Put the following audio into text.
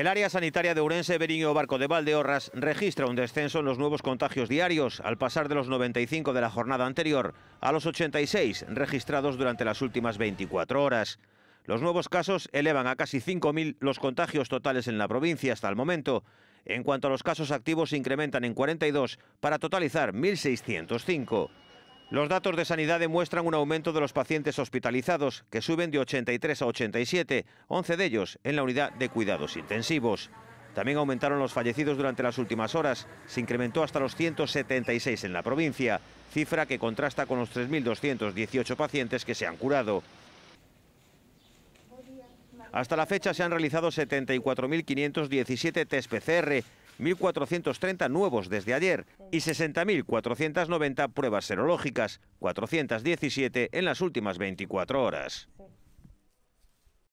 El área sanitaria de Urense, Beriño Barco de Valdeorras registra un descenso en los nuevos contagios diarios, al pasar de los 95 de la jornada anterior a los 86 registrados durante las últimas 24 horas. Los nuevos casos elevan a casi 5.000 los contagios totales en la provincia hasta el momento. En cuanto a los casos activos, se incrementan en 42 para totalizar 1.605. Los datos de sanidad demuestran un aumento de los pacientes hospitalizados, que suben de 83 a 87, 11 de ellos en la unidad de cuidados intensivos. También aumentaron los fallecidos durante las últimas horas, se incrementó hasta los 176 en la provincia, cifra que contrasta con los 3.218 pacientes que se han curado. Hasta la fecha se han realizado 74.517 test PCR, 1.430 nuevos desde ayer y 60.490 pruebas serológicas, 417 en las últimas 24 horas.